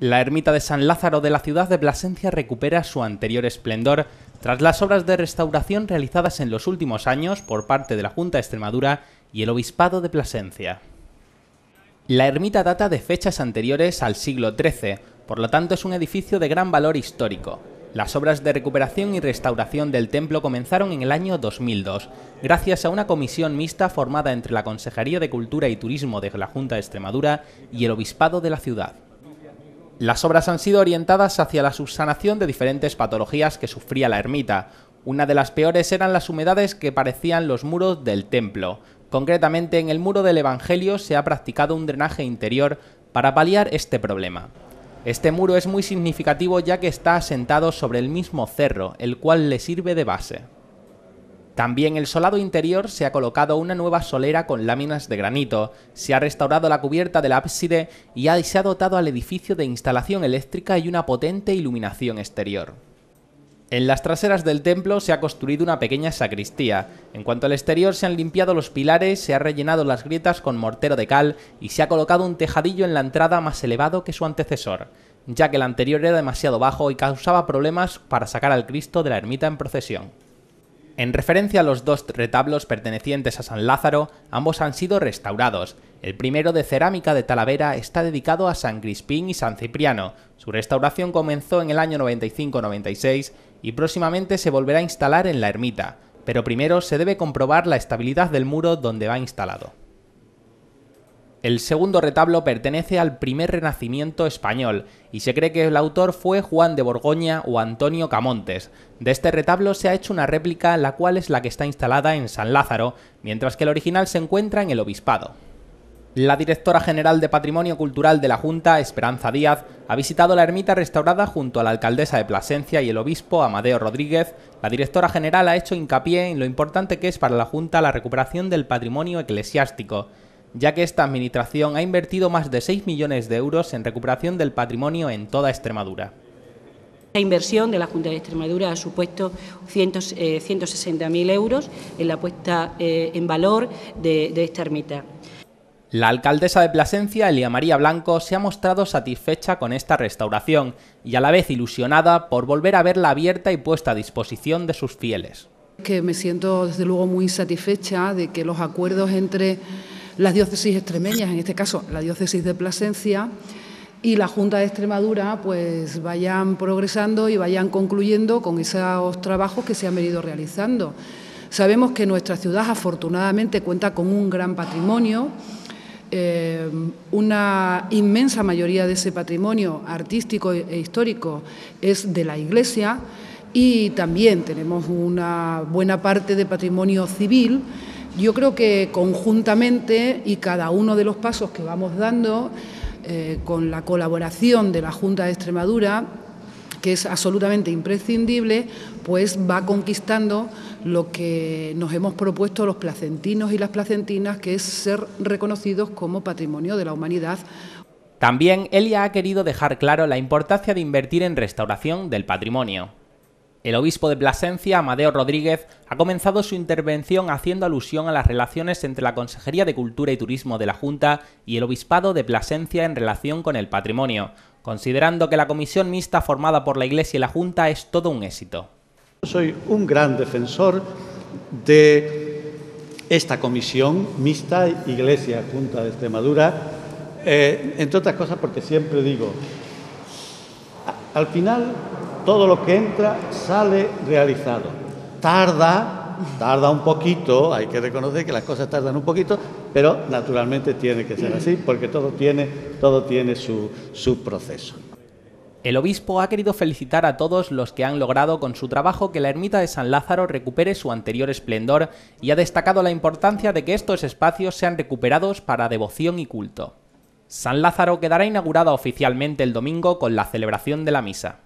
La ermita de San Lázaro de la ciudad de Plasencia recupera su anterior esplendor tras las obras de restauración realizadas en los últimos años por parte de la Junta de Extremadura y el Obispado de Plasencia. La ermita data de fechas anteriores al siglo XIII, por lo tanto es un edificio de gran valor histórico. Las obras de recuperación y restauración del templo comenzaron en el año 2002, gracias a una comisión mixta formada entre la Consejería de Cultura y Turismo de la Junta de Extremadura y el Obispado de la ciudad. Las obras han sido orientadas hacia la subsanación de diferentes patologías que sufría la ermita. Una de las peores eran las humedades que parecían los muros del templo. Concretamente, en el muro del Evangelio se ha practicado un drenaje interior para paliar este problema. Este muro es muy significativo ya que está asentado sobre el mismo cerro, el cual le sirve de base. También el solado interior se ha colocado una nueva solera con láminas de granito, se ha restaurado la cubierta del ábside y se ha dotado al edificio de instalación eléctrica y una potente iluminación exterior. En las traseras del templo se ha construido una pequeña sacristía. En cuanto al exterior se han limpiado los pilares, se ha rellenado las grietas con mortero de cal y se ha colocado un tejadillo en la entrada más elevado que su antecesor, ya que el anterior era demasiado bajo y causaba problemas para sacar al Cristo de la ermita en procesión. En referencia a los dos retablos pertenecientes a San Lázaro, ambos han sido restaurados. El primero de cerámica de Talavera está dedicado a San Crispín y San Cipriano. Su restauración comenzó en el año 95-96 y próximamente se volverá a instalar en la ermita, pero primero se debe comprobar la estabilidad del muro donde va instalado. El segundo retablo pertenece al primer renacimiento español y se cree que el autor fue Juan de Borgoña o Antonio Camontes. De este retablo se ha hecho una réplica, la cual es la que está instalada en San Lázaro, mientras que el original se encuentra en el Obispado. La directora general de Patrimonio Cultural de la Junta, Esperanza Díaz, ha visitado la ermita restaurada junto a la alcaldesa de Plasencia y el obispo Amadeo Rodríguez. La directora general ha hecho hincapié en lo importante que es para la Junta la recuperación del patrimonio eclesiástico ya que esta administración ha invertido más de 6 millones de euros en recuperación del patrimonio en toda Extremadura. La inversión de la Junta de Extremadura ha supuesto 160.000 eh, euros en la puesta eh, en valor de, esta ermita. La alcaldesa de Plasencia, Elia María Blanco, se ha mostrado satisfecha con esta restauración y a la vez ilusionada por volver a verla abierta y puesta a disposición de sus fieles. Que me siento desde luego muy satisfecha de que los acuerdos entre las diócesis extremeñas, en este caso la diócesis de Plasencia, y la Junta de Extremadura pues vayan progresando y vayan concluyendo con esos trabajos que se han venido realizando. Sabemos que nuestra ciudad afortunadamente cuenta con un gran patrimonio, eh, una inmensa mayoría de ese patrimonio artístico e histórico es de la Iglesia y también tenemos una buena parte de patrimonio civil yo creo que conjuntamente y cada uno de los pasos que vamos dando, eh, con la colaboración de la Junta de Extremadura, que es absolutamente imprescindible, pues va conquistando lo que nos hemos propuesto los placentinos y las placentinas, que es ser reconocidos como patrimonio de la humanidad. También Elia ha querido dejar claro la importancia de invertir en restauración del patrimonio. El obispo de Plasencia, Amadeo Rodríguez, ha comenzado su intervención haciendo alusión a las relaciones entre la Consejería de Cultura y Turismo de la Junta y el Obispado de Plasencia en relación con el patrimonio, considerando que la comisión mixta formada por la Iglesia y la Junta es todo un éxito. Soy un gran defensor de esta comisión mixta Iglesia-Junta de Extremadura, eh, entre otras cosas porque siempre digo, al final todo lo que entra sale realizado. Tarda, tarda un poquito, hay que reconocer que las cosas tardan un poquito, pero naturalmente tiene que ser así, porque todo tiene, todo tiene su, su proceso. El obispo ha querido felicitar a todos los que han logrado con su trabajo que la ermita de San Lázaro recupere su anterior esplendor y ha destacado la importancia de que estos espacios sean recuperados para devoción y culto. San Lázaro quedará inaugurada oficialmente el domingo con la celebración de la misa.